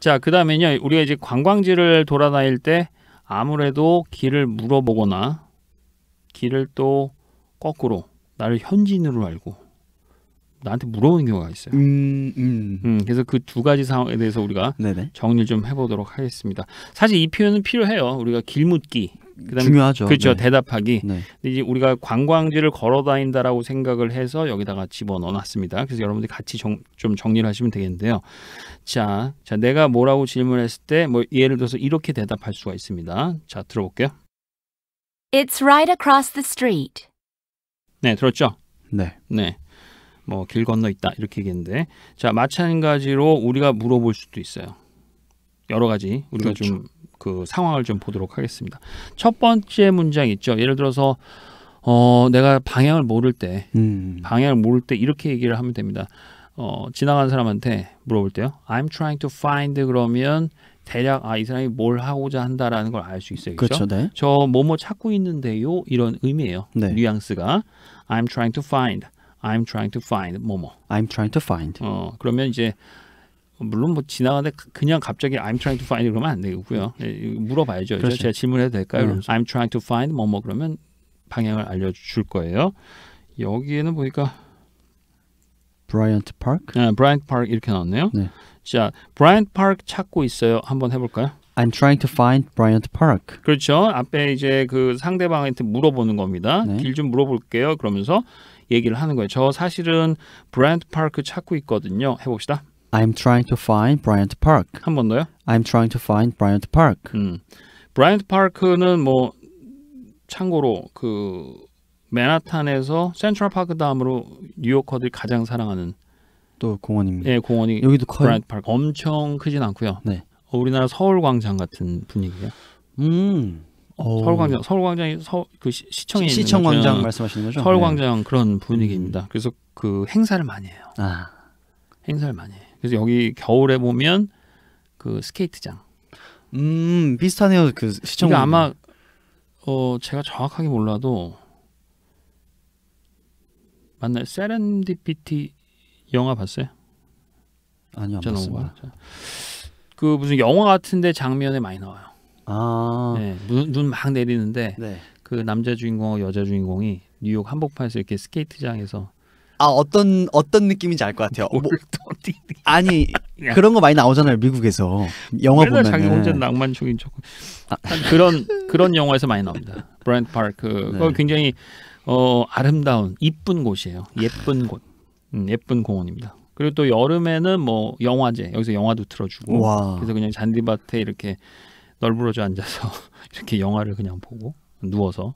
자, 그다음에요 우리가 이제 관광지를 돌아다닐 때 아무래도 길을 물어보거나 길을 또 거꾸로 나를 현지인으로 알고 나한테 물어보는 경우가 있어요. 음, 음. 음 그래서 그 두 가지 상황에 대해서 우리가 네네. 정리를 좀 해보도록 하겠습니다. 사실 이 표현은 필요해요. 우리가 길묻기 그다음 중요하죠. 그렇죠. 네. 대답하기. 네. 이제 우리가 관광지를 걸어 다닌다라고 생각을 해서 여기다가 집어넣어 놨습니다. 그래서 여러분들이 같이 정, 좀 정리를 하시면 되겠는데요. 자, 자 내가 뭐라고 질문했을 때 뭐 예를 들어서 이렇게 대답할 수가 있습니다. 자, 들어볼게요. It's right across the street. 네, 들었죠? 네. 네. 뭐 길 건너 있다 이렇게 얘기했는데 자, 마찬가지로 우리가 물어볼 수도 있어요. 여러 가지 우리가 그렇죠. 좀그 상황을 좀 보도록 하겠습니다. 첫 번째 문장 있죠. 예를 들어서 어 내가 방향을 모를 때 음. 방향을 모를 때 이렇게 얘기를 하면 됩니다. 어 지나가는 사람한테 물어볼 때요. I'm trying to find 그러면 대략 아 이 사람이 뭘 하고자 한다라는 걸 알 수 있어요. 그렇죠. 그렇죠? 네. 저 뭐뭐 찾고 있는데요. 이런 의미예요. 네. 뉘앙스가 I'm trying to find. I'm trying to find 뭐뭐. I'm trying to find. 어 그러면 이제 물론 뭐 지나가는데 그, 그냥 갑자기 I'm trying to find 그러면 안 되고요. 음. 예, 물어봐야죠. 그렇죠. 제가 질문해도 될까요? 음. I'm trying to find 뭐뭐 뭐 그러면 방향을 알려줄 거예요. 여기에는 보니까 브라이언트 파크. 네, 브라이언트 파크 이렇게 나왔네요. 네. 자, 브라이언트 파크 찾고 있어요. 한번 해볼까요? I'm trying to find Bryant Park. 그렇죠. 앞에 이제 그 상대방한테 물어보는 겁니다. 네. 길좀 물어볼게요. 그러면서 얘기를 하는 거예요. 저 사실은 브라이언트 파크 찾고 있거든요. 해봅시다. I'm trying to find Bryant Park. 한 번 더요? I'm trying to find Bryant Park. 음. 브라이언트 파크는 뭐 참고로 그 맨하탄에서 센트럴 파크 다음으로 뉴요커들이 가장 사랑하는 또 공원입니다. 예, 공원이 여기도 커요. 브라이언 파크 엄청 크진 않고요. 네. 어, 우리나라 서울 광장 같은 분위기예요. 음. 어. 서울 광장, 서울 광장이 서그 시청 시, 청 광장 말씀하시는 거죠? 서울 네. 광장 네. 그런 분위기입니다. 음. 그래서 그 행사를 많이 해요. 아. 행사를 많이 해요. 그래서 여기 겨울에 보면 그 스케이트장. 음 비슷하네요 그 시청. 그러 그러니까 아마 어 제가 정확하게 몰라도 맞나요? 세렌디피티 영화 봤어요? 아니요 안 봤습니다. 그 무슨 영화 같은데 장면에 많이 나와요. 아. 네, 눈막 내리는데 네. 그 남자 주인공 여자 주인공이 뉴욕 한복판에서 이렇게 스케이트장에서 아 어떤 어떤 느낌인지 알 것 같아요. 뭐, 아니 그러니까. 그런 거 많이 나오잖아요 미국에서 영화 보면 자기 혼자 낭만적인 척 아. 그런 그런 영화에서 많이 나옵니다. 브랜드 파크 네. 굉장히 어, 아름다운 이쁜 곳이에요. 예쁜 곳, 음, 예쁜 공원입니다. 그리고 또 여름에는 뭐 영화제 여기서 영화도 틀어주고 와. 그래서 그냥 잔디밭에 이렇게 널브러져 앉아서 이렇게 영화를 그냥 보고 누워서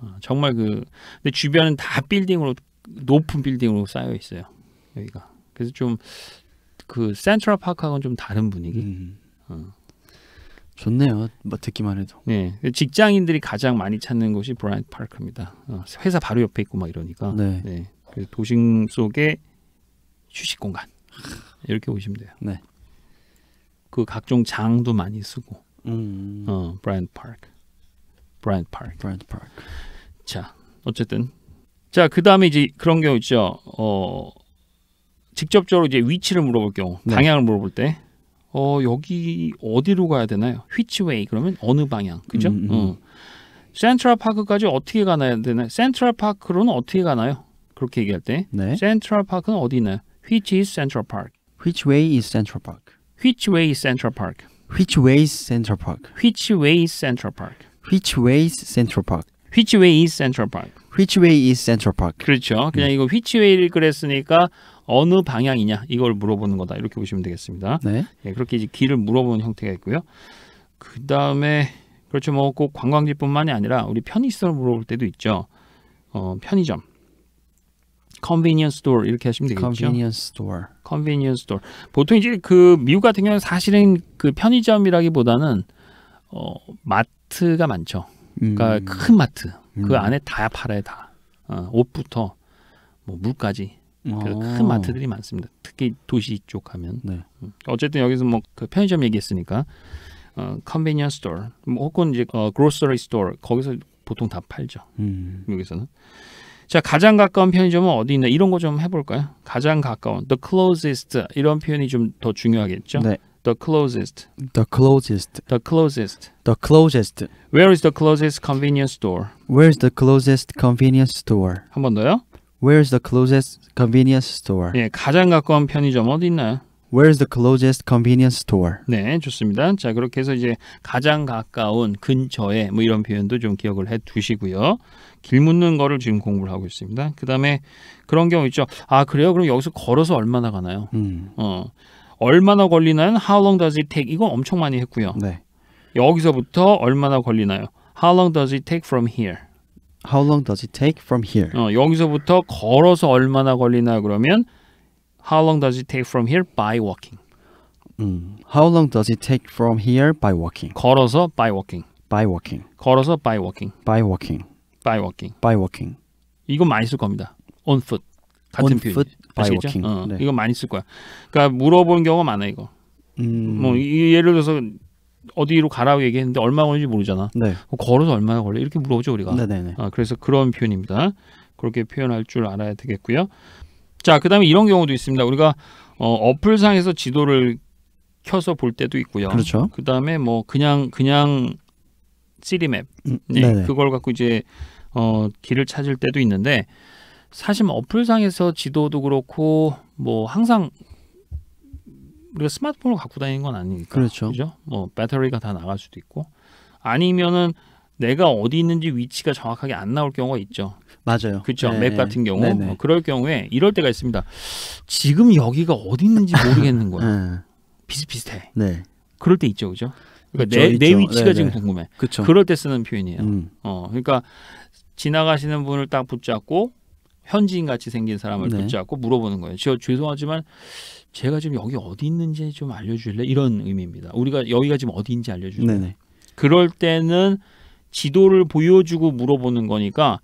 어, 정말 그 근데 주변은 다 빌딩으로 높은 빌딩으로 쌓여 있어요. 여기가. 그래서 좀 그 센트럴 파크하고는 좀 다른 분위기. 음. 어. 좋네요. 뭐 듣기만 해도. 네, 직장인들이 가장 많이 찾는 곳이 브라이트 파크입니다. 어, 회사 바로 옆에 있고 막 이러니까. 네. 네. 그 도심 속의 휴식 공간 이렇게 보시면 돼요. 네. 그 각종 장도 많이 쓰고. 음. 어, 브라이트 파크. 브라이트 파크. 브라이트 파크. 자, 어쨌든 자, 그 다음에 이제 그런 경우 있죠. 어, 직접적으로 이제 위치를 물어볼 경우, 네. 방향을 물어볼 때, 어, 여기 어디로 가야 되나요? 휘치웨이 그러면 어느 방향, 그죠? 음, 음. 어. 센트럴 파크까지 어떻게 가나야 되나요? 센트럴 파크로는 어떻게 가나요? 그렇게 얘기할 때, 네. 센트럴 파크는 어디 있나요? Which is Central Park? Which way is Central Park? Which way is Central Park? Which way is Central Park? Which way is Central Park? Which way is Central Park? Which way is Central Park? Which way is Central Park? 그렇죠. 그냥 네. 이거 which way를 그랬으니까 어느 방향이냐 이걸 물어보는 거다 이렇게 보시면 되겠습니다. 네. 예, 그렇게 이제 길을 물어보는 형태가 있고요. 그 다음에 그렇죠. 뭐 꼭 관광지뿐만이 아니라 우리 편의시설 물어볼 때도 있죠. 어, 편의점. convenience store 이렇게 하시면 되겠죠. convenience store. convenience store. 보통 이제 그 미국 같은 경우는 사실은 그 편의점이라기보다는 어, 마트가 많죠. 그러니까 음. 큰 마트, 그 음. 그 안에 다 팔아요 다. 어, 옷부터 뭐 물까지 그 아. 큰 마트들이 많습니다. 특히 도시 쪽 가면. 네. 음. 어쨌든 여기서 뭐그 편의점 얘기했으니까 어, 컨베니언스 스토어 뭐 혹은 이제 어, 그로서리 스토어 거기서 보통 다 팔죠. 음. 여기서는. 자 가장 가까운 편의점은 어디 있나 이런 거 좀 해볼까요? 가장 가까운 the closest 이런 표현이 좀 더 중요하겠죠. 네. The closest. The closest. The closest. The closest. Where is the closest convenience store? Where is the closest convenience store? 한번 더요. Where is the closest convenience store? 예, 가장 가까운 편의점 어디 있나요? Where is the closest convenience store? 네, 좋습니다. 자, 그렇게 해서 이제 가장 가까운 근처에 뭐 이런 표현도 좀 기억을 해 두시고요. 길 묻는 거를 지금 공부를 하고 있습니다. 그다음에 그런 경우 있죠. 아, 그래요? 그럼 여기서 걸어서 얼마나 가나요? 음. 어. 얼마나 걸리나요? How long does it take? 이거 엄청 많이 했고요. 네. 여기서부터 얼마나 걸리나요? How long does it take from here? How long does it take from here? 어, 여기서부터 걸어서 얼마나 걸리나 그러면 How long does it take from here by walking? 음, how long does it take from here by walking? 걸어서 by walking. By walking. 걸어서 by walking. By walking. By walking. By walking. 이거 많이 쓸 겁니다. On foot. 같은 표현. 아시겠죠? 어, 네. 이거 많이 쓸 거야. 그러니까 물어보 경우가 많아 이거. 음... 뭐 예를 들어서 어디로 가라고 얘기했는데 얼마 걸리지 모르잖아. 네. 뭐 걸어서 얼마나 걸려? 이렇게 물어보죠 우리가. 네네네. 네, 네. 어, 그래서 그런 표현입니다. 그렇게 표현할 줄 알아야 되겠고요. 자, 그다음에 이런 경우도 있습니다. 우리가 어, 어플 상에서 지도를 켜서 볼 때도 있고요. 그렇죠. 그다음에 뭐 그냥 그냥 시리맵 음, 네, 네, 그걸 갖고 이제 어, 길을 찾을 때도 있는데 사실 뭐 어플상에서 지도도 그렇고 뭐 항상 우리가 스마트폰을 갖고 다니는 건 아니니까 그렇죠. 그죠? 뭐 배터리가 다 나갈 수도 있고 아니면은 내가 어디 있는지 위치가 정확하게 안 나올 경우가 있죠. 맞아요. 그렇죠. 네. 맵 같은 경우 뭐 그럴 경우에 이럴 때가 있습니다. 지금 여기가 어디 있는지 모르겠는 거야. 네. 비슷비슷해. 네. 그럴 때 있죠, 그죠? 그러니까 그쵸, 내, 내, 위치가 네네. 지금 네. 궁금해. 그쵸. 그럴 때 쓰는 표현이에요. 음. 어, 그러니까 지나가시는 분을 딱 붙잡고 현지인 같이 생긴 사람을 네. 붙잡고 물어보는 거예요. 저 죄송하지만 제가 지금 여기 어디 있는지 좀 알려줄래? 이런 의미입니다. 우리가 여기가 지금 어디인지 알려줄래? 네 그럴 때는 지도를 보여주고 물어보는 거니까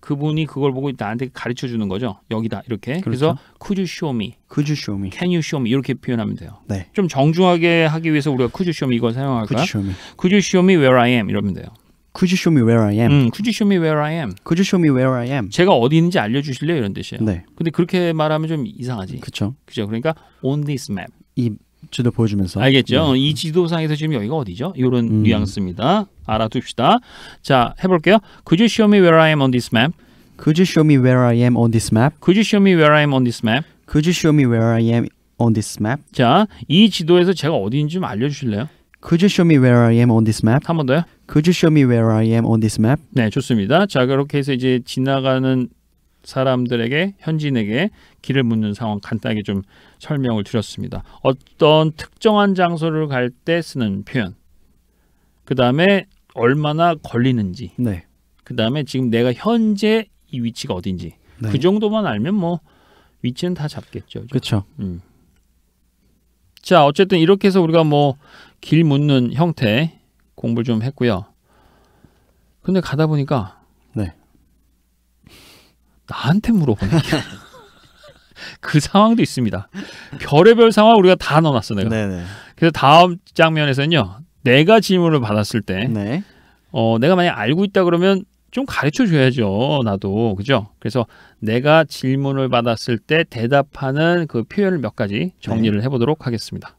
그분이 그걸 보고 나한테 가르쳐 주는 거죠. 여기다 이렇게. 그렇죠. 그래서 could you s h could you show me? can you show me? 이렇게 표현하면 돼요. 네. 좀 정중하게 하기 위해서 우리가 could you show me 이걸 사용할까요? could you show me? could you show me where I am? 이러면 돼요. Could you show me where I am? 음, Could you show me where I am? Could you show me where I am? 제가 어디 있는지 알려주실래요? 이런 뜻이에요. 네. 근데 그렇게 말하면 좀 이상하지. 그렇죠. 그죠. 그러니까 on this map. 이 지도 보여주면서 알겠죠. 네. 이 지도상에서 지금 여기가 어디죠? 이런 음. 뉘앙스입니다. 알아둡시다. 자, 해볼게요. Could you show me where I am on this map? Could you show me where I am on this map? Could you show me where I am on this map? Could you show me where I am on this map? 자, 이 지도에서 제가 어디인지 좀 알려주실래요? Could you show me where I am on this map? 한 번 더요. Could you show me where I am on this map? 네, 좋습니다. 자, 그렇게 해서 이제 지나가는 사람들에게 현지인에게 길을 묻는 상황 간단하게 좀 설명을 드렸습니다. 어떤 특정한 장소를 갈 때 쓰는 표현. 그 다음에 얼마나 걸리는지. 네. 그 다음에 지금 내가 현재 이 위치가 어딘지. 네. 그 정도만 알면 뭐 위치는 다 잡겠죠. 그렇죠. 음. 자, 어쨌든 이렇게 해서 우리가 뭐 길 묻는 형태 공부를 좀 했고요. 근데 가다 보니까 네. 나한테 물어보네. 그 상황도 있습니다. 별의별 상황 우리가 다 넣어놨어 내가. 네네. 그래서 다음 장면에서는요. 내가 질문을 받았을 때, 네. 어, 내가 만약 알고 있다 그러면 좀 가르쳐 줘야죠. 나도 그죠? 그래서 내가 질문을 받았을 때 대답하는 그 표현을 몇 가지 정리를 네. 해보도록 하겠습니다.